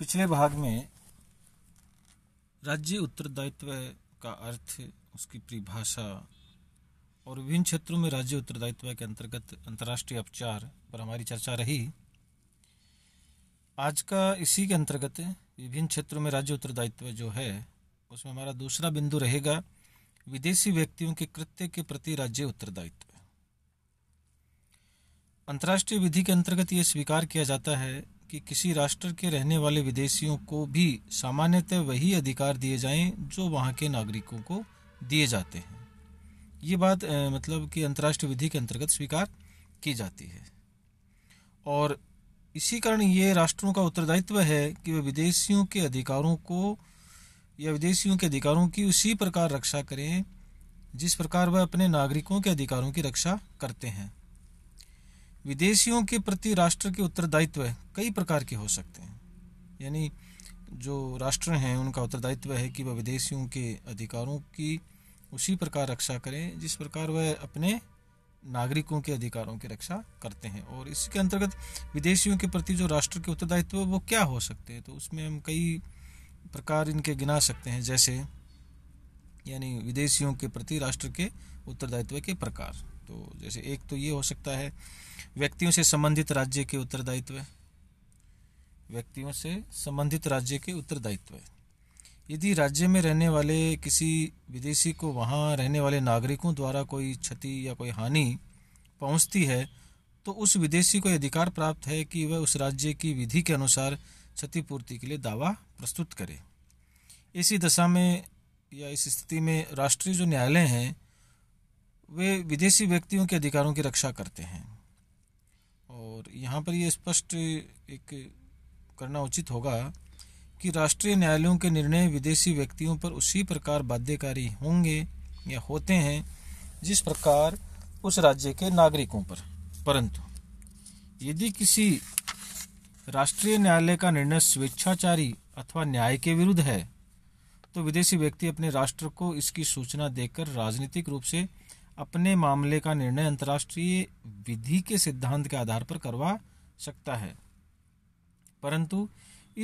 पिछले भाग में राज्य उत्तरदायित्व का अर्थ उसकी परिभाषा और विभिन्न क्षेत्रों में राज्य उत्तरदायित्व के अंतर्गत अंतर्राष्ट्रीय उपचार पर हमारी चर्चा रही आज का इसी के अंतर्गत विभिन्न क्षेत्रों में राज्य उत्तरदायित्व जो है उसमें हमारा दूसरा बिंदु रहेगा विदेशी व्यक्तियों के कृत्य के प्रति राज्य उत्तरदायित्व अंतर्राष्ट्रीय विधि के अंतर्गत यह स्वीकार किया जाता है कि किसी राष्ट्र के रहने वाले विदेशियों को भी सामान्यतः वही अधिकार दिए जाएं जो वहाँ के नागरिकों को दिए जाते हैं ये बात मतलब कि अंतर्राष्ट्रीय विधि के अंतर्गत स्वीकार की जाती है और इसी कारण ये राष्ट्रों का उत्तरदायित्व है कि वे विदेशियों के अधिकारों को या विदेशियों के अधिकारों की उसी प्रकार रक्षा करें जिस प्रकार वह अपने नागरिकों के अधिकारों की रक्षा करते हैं विदेशियों के प्रति राष्ट्र के उत्तरदायित्व कई प्रकार के हो सकते हैं यानी जो राष्ट्र हैं उनका उत्तरदायित्व है कि वह विदेशियों के अधिकारों की उसी प्रकार रक्षा करें जिस प्रकार वह अपने नागरिकों के अधिकारों की रक्षा करते हैं और इसके अंतर्गत विदेशियों के प्रति जो राष्ट्र के उत्तरदायित्व वो क्या हो सकते हैं तो उसमें हम कई प्रकार इनके गिना सकते हैं जैसे यानी विदेशियों के प्रति राष्ट्र के उत्तरदायित्व के प्रकार तो जैसे एक तो ये हो सकता है व्यक्तियों से संबंधित राज्य के उत्तरदायित्व व्यक्तियों से संबंधित राज्य के उत्तरदायित्व यदि राज्य में रहने वाले किसी विदेशी को वहाँ रहने वाले नागरिकों द्वारा कोई क्षति या कोई हानि पहुँचती है तो उस विदेशी को अधिकार प्राप्त है कि वह उस राज्य की विधि के अनुसार क्षतिपूर्ति के लिए दावा प्रस्तुत करे इसी दशा में या इस स्थिति में राष्ट्रीय जो न्यायालय हैं वे विदेशी व्यक्तियों के अधिकारों की रक्षा करते हैं और यहाँ पर ये स्पष्ट एक करना उचित होगा कि राष्ट्रीय न्यायालयों के निर्णय विदेशी व्यक्तियों पर उसी प्रकार बाध्यकारी होंगे या होते हैं जिस प्रकार उस राज्य के नागरिकों पर परंतु यदि किसी राष्ट्रीय न्यायालय का निर्णय स्वेच्छाचारी अथवा न्याय के विरुद्ध है तो विदेशी व्यक्ति अपने राष्ट्र को इसकी सूचना देकर राजनीतिक रूप से अपने मामले का निर्णय अंतर्राष्ट्रीय विधि के सिद्धांत के आधार पर करवा सकता है परंतु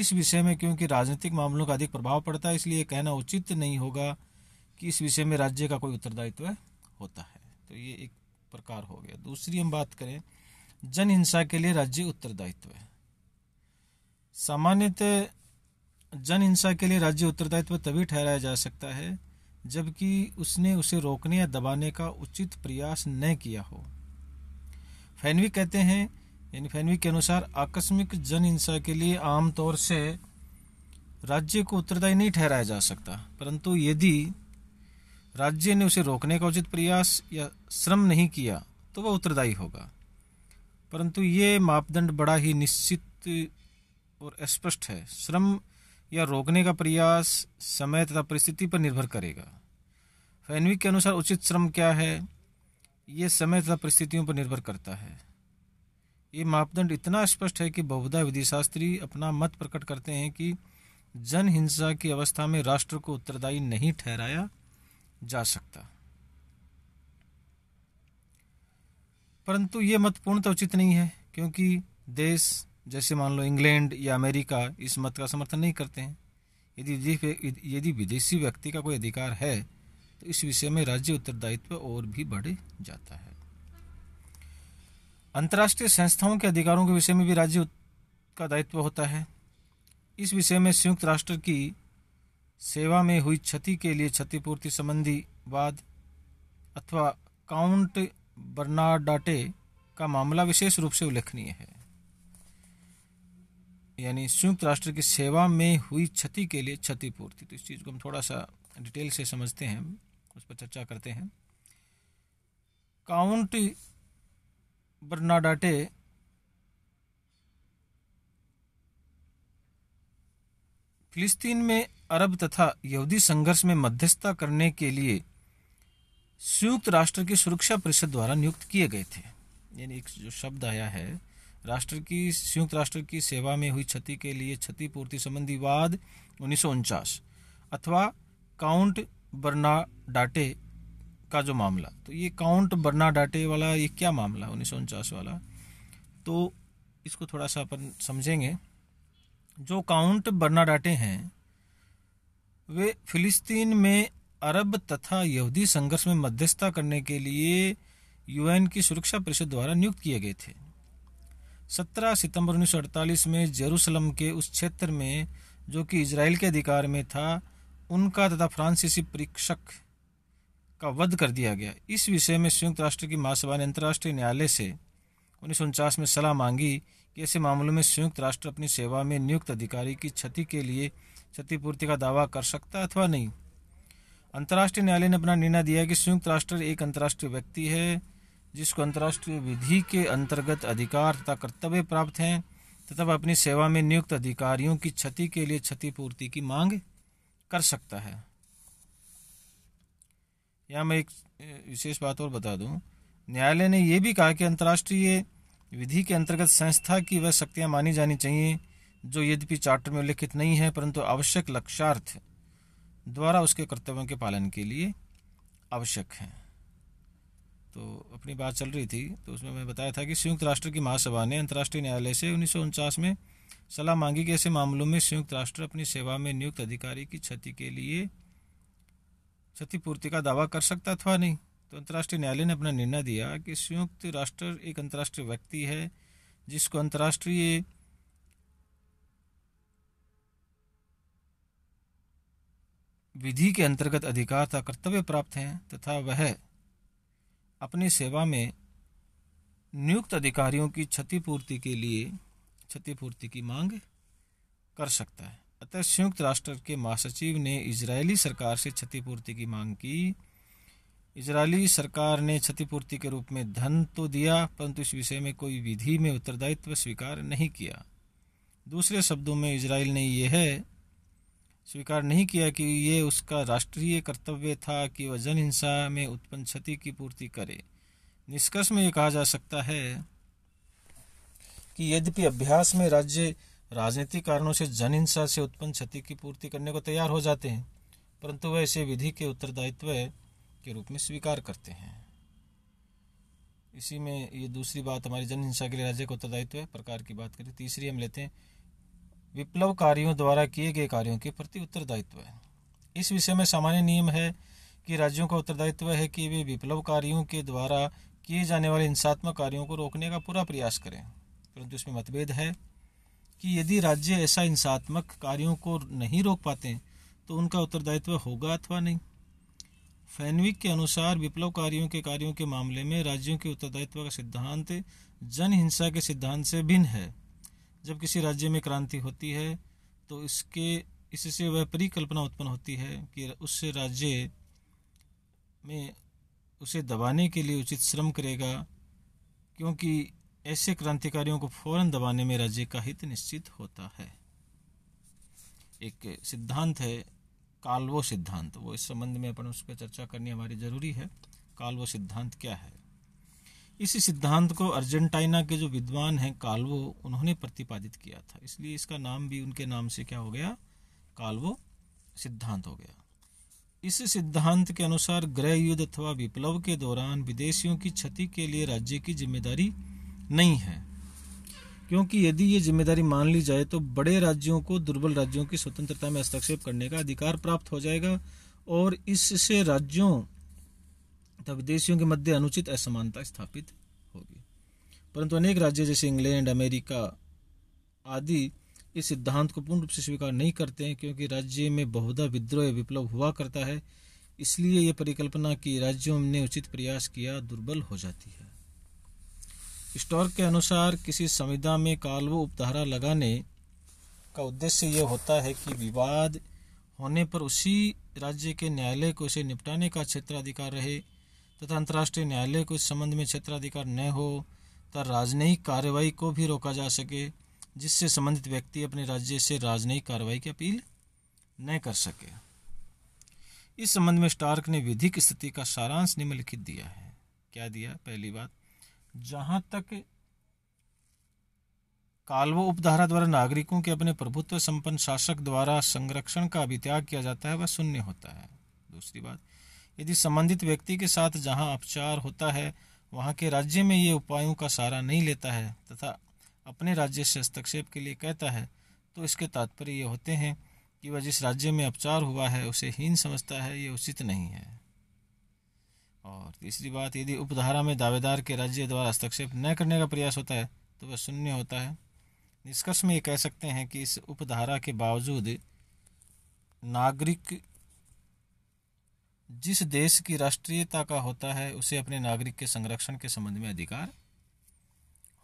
इस विषय में क्योंकि राजनीतिक मामलों का अधिक प्रभाव पड़ता है इसलिए कहना उचित नहीं होगा कि इस विषय में राज्य का कोई उत्तरदायित्व होता है तो ये एक प्रकार हो गया दूसरी हम बात करें जन हिंसा के लिए राज्य उत्तरदायित्व है सामान्यतः जन हिंसा के लिए राज्य उत्तरदायित्व तभी ठहराया जा सकता है जबकि उसने उसे रोकने या दबाने का उचित प्रयास न किया हो फैनवी कहते हैं यानी फैनवी के अनुसार आकस्मिक जन हिंसा के लिए आमतौर से राज्य को उत्तरदायी नहीं ठहराया जा सकता परंतु यदि राज्य ने उसे रोकने का उचित प्रयास या श्रम नहीं किया तो वह उत्तरदायी होगा परंतु ये मापदंड बड़ा ही निश्चित और स्पष्ट है श्रम या रोकने का प्रयास समय तथा परिस्थिति पर निर्भर करेगा फैनविक के अनुसार उचित श्रम क्या है ये समय तथा परिस्थितियों पर निर्भर करता है ये मापदंड इतना स्पष्ट है कि बहुधा विधिशास्त्री अपना मत प्रकट करते हैं कि जन हिंसा की अवस्था में राष्ट्र को उत्तरदायी नहीं ठहराया जा सकता परंतु ये मत पूर्णतः उचित नहीं है क्योंकि देश जैसे मान लो इंग्लैंड या अमेरिका इस मत का समर्थन नहीं करते हैं यदि यदि विदेशी व्यक्ति का कोई अधिकार है तो इस विषय में राज्य उत्तरदायित्व और भी बढ़ जाता है अंतर्राष्ट्रीय संस्थाओं के अधिकारों के विषय में भी राज्य का दायित्व होता है इस विषय में संयुक्त राष्ट्र की सेवा में हुई क्षति के लिए क्षतिपूर्ति संबंधी वाद अथवा काउंट बर्नाडाटे का मामला विशेष रूप से उल्लेखनीय है यानी संयुक्त राष्ट्र की सेवा में हुई क्षति के लिए क्षतिपूर्ति तो इस चीज़ को हम थोड़ा सा डिटेल से समझते हैं उस पर चर्चा करते हैं काउंट बर्नाडाटे फिलिस्तीन में अरब तथा यहूदी संघर्ष में मध्यस्थता करने के लिए संयुक्त राष्ट्र की सुरक्षा परिषद द्वारा नियुक्त किए गए थे यानी एक जो शब्द आया है राष्ट्र की संयुक्त राष्ट्र की सेवा में हुई क्षति के लिए क्षतिपूर्ति संबंधी वाद उन्नीस अथवा काउंट बर्ना डाटे का जो मामला तो ये काउंट बर्ना डाटे वाला ये क्या मामला उन्नीस वाला तो इसको थोड़ा सा अपन समझेंगे जो काउंट बर्ना डाटे हैं वे फिलिस्तीन में अरब तथा यहूदी संघर्ष में मध्यस्थता करने के लिए यूएन की सुरक्षा परिषद द्वारा नियुक्त किए गए थे 17 सितंबर 1948 में जेरूसलम के उस क्षेत्र में जो कि इसराइल के अधिकार में था उनका तथा फ्रांसीसी परीक्षक का वध कर दिया गया इस विषय में संयुक्त राष्ट्र की महासभा ने अंतर्राष्ट्रीय न्यायालय से उन्नीस में सलाह मांगी कि ऐसे मामलों में संयुक्त राष्ट्र अपनी सेवा में नियुक्त अधिकारी की क्षति के लिए क्षतिपूर्ति का दावा कर सकता अथवा नहीं अंतर्राष्ट्रीय न्यायालय ने अपना निर्णय दिया कि संयुक्त राष्ट्र एक अंतर्राष्ट्रीय व्यक्ति है जिसको अंतर्राष्ट्रीय विधि के अंतर्गत अधिकार तथा कर्तव्य प्राप्त हैं तथा वह अपनी सेवा में नियुक्त अधिकारियों की क्षति के लिए क्षतिपूर्ति की मांग कर सकता है यहाँ मैं एक विशेष बात और बता दूं न्यायालय ने यह भी कहा कि अंतर्राष्ट्रीय विधि के अंतर्गत संस्था की वह शक्तियाँ मानी जानी चाहिए जो यद्यपि चार्टर में उल्लिखित नहीं है परंतु आवश्यक लक्ष्यार्थ द्वारा उसके कर्तव्यों के पालन के लिए आवश्यक हैं तो अपनी बात चल रही थी तो उसमें मैं बताया था कि संयुक्त राष्ट्र की महासभा ने अंतर्राष्ट्रीय न्यायालय से उन्नीस में सलाह मांगी कि ऐसे मामलों में संयुक्त राष्ट्र अपनी सेवा में नियुक्त अधिकारी की क्षति के लिए क्षतिपूर्ति का दावा कर सकता था नहीं तो अंतर्राष्ट्रीय न्यायालय ने अपना निर्णय दिया कि संयुक्त राष्ट्र एक अंतर्राष्ट्रीय व्यक्ति है जिसको अंतर्राष्ट्रीय विधि के अंतर्गत अधिकार तथा कर्तव्य प्राप्त हैं तथा वह अपनी सेवा में नियुक्त अधिकारियों की क्षतिपूर्ति के लिए क्षतिपूर्ति की मांग कर सकता है अतः संयुक्त राष्ट्र के महासचिव ने इजरायली सरकार से क्षतिपूर्ति की मांग की इजरायली सरकार ने क्षतिपूर्ति के रूप में धन तो दिया परंतु इस विषय में कोई विधि में उत्तरदायित्व स्वीकार नहीं किया दूसरे शब्दों में इसराइल ने यह स्वीकार नहीं किया कि ये उसका राष्ट्रीय कर्तव्य था कि वह जन हिंसा में उत्पन्न क्षति की पूर्ति करे निष्कर्ष में ये कहा जा सकता है कि यद्यपि अभ्यास में राज्य राजनीतिक कारणों से जन हिंसा से उत्पन्न क्षति की पूर्ति करने को तैयार हो जाते हैं परंतु वह इसे विधि के उत्तरदायित्व के रूप में स्वीकार करते हैं इसी में ये दूसरी बात हमारी जन हिंसा के लिए राज्य को उत्तरदायित्व प्रकार की बात करें तीसरी हम लेते हैं विप्लवकारियों द्वारा किए गए कार्यों के प्रति उत्तरदायित्व है इस विषय में सामान्य नियम है कि राज्यों का उत्तरदायित्व है कि वे विप्लवकारियों के द्वारा किए जाने वाले हिंसात्मक कार्यों को रोकने का पूरा प्रयास करें परंतु इसमें मतभेद है कि यदि राज्य ऐसा हिंसात्मक कार्यों को नहीं रोक पाते तो उनका उत्तरदायित्व होगा अथवा नहीं फैनविक के अनुसार विप्लवकारियों के कार्यों के मामले में राज्यों के उत्तरदायित्व का सिद्धांत जनहिंसा के सिद्धांत से भिन्न है जब किसी राज्य में क्रांति होती है तो इसके इससे वह परिकल्पना उत्पन्न होती है कि उस राज्य में उसे दबाने के लिए उचित श्रम करेगा क्योंकि ऐसे क्रांतिकारियों को फौरन दबाने में राज्य का हित निश्चित होता है एक सिद्धांत है काल्वो सिद्धांत वो इस संबंध में अपन उस पर चर्चा करनी हमारी जरूरी है काल्वो सिद्धांत क्या है इसी सिद्धांत को अर्जेंटाइना के जो विद्वान हैं काल्वो उन्होंने प्रतिपादित किया था इसलिए इसका नाम भी उनके नाम से क्या हो गया काल्वो सिद्धांत हो गया इस सिद्धांत के अनुसार गृह युद्ध अथवा विप्लव के दौरान विदेशियों की क्षति के लिए राज्य की जिम्मेदारी नहीं है क्योंकि यदि ये जिम्मेदारी मान ली जाए तो बड़े राज्यों को दुर्बल राज्यों की स्वतंत्रता में हस्तक्षेप करने का अधिकार प्राप्त हो जाएगा और इससे राज्यों तथा विदेशियों के मध्य अनुचित असमानता स्थापित होगी परंतु अनेक राज्य जैसे इंग्लैंड अमेरिका आदि इस सिद्धांत को पूर्ण रूप से स्वीकार नहीं करते हैं क्योंकि राज्य में बहुधा विद्रोह विप्लव हुआ करता है इसलिए यह परिकल्पना कि राज्यों ने उचित प्रयास किया दुर्बल हो जाती है स्टॉर्क के अनुसार किसी संविदा में कालवो उपधारा लगाने का उद्देश्य यह होता है कि विवाद होने पर उसी राज्य के न्यायालय को उसे निपटाने का क्षेत्राधिकार रहे तथा अंतर्राष्ट्रीय न्यायालय को इस संबंध में क्षेत्राधिकार न हो तथा राजनयिक कार्रवाई को भी रोका जा सके जिससे संबंधित व्यक्ति अपने राज्य से राजनयिक कार्रवाई की अपील न कर सके इस संबंध में स्टार्क ने विधिक स्थिति का सारांश निम्नलिखित दिया है क्या दिया पहली बात जहां तक कालवो उपधारा द्वारा नागरिकों के अपने प्रभुत्व संपन्न शासक द्वारा संरक्षण का अभित्याग किया जाता है वह शून्य होता है दूसरी बात यदि संबंधित व्यक्ति के साथ जहां उपचार होता है वहां के राज्य में ये उपायों का सहारा नहीं लेता है तथा अपने राज्य से हस्तक्षेप के लिए कहता है तो इसके तात्पर्य ये होते हैं कि वह जिस राज्य में उपचार हुआ है उसे हीन समझता है ये उचित नहीं है और तीसरी बात यदि उपधारा में दावेदार के राज्य द्वारा हस्तक्षेप न करने का प्रयास होता है तो वह शून्य होता है निष्कर्ष में ये कह सकते हैं कि इस उपधारा के बावजूद नागरिक जिस देश की राष्ट्रीयता का होता है उसे अपने नागरिक के संरक्षण के संबंध में अधिकार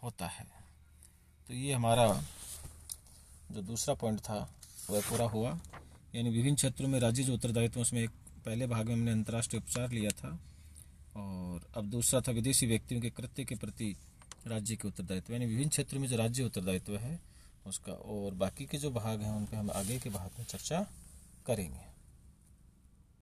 होता है तो ये हमारा जो दूसरा पॉइंट था वह पूरा हुआ यानी विभिन्न क्षेत्रों में राज्य जो उत्तरदायित्व उसमें एक पहले भाग में हमने अंतर्राष्ट्रीय उपचार लिया था और अब दूसरा था विदेशी व्यक्तियों के कृत्य के प्रति राज्य के उत्तरदायित्व यानी विभिन्न क्षेत्रों में जो राज्य उत्तरदायित्व है उसका और बाकी के जो भाग हैं उन पर हम आगे के भाग में चर्चा करेंगे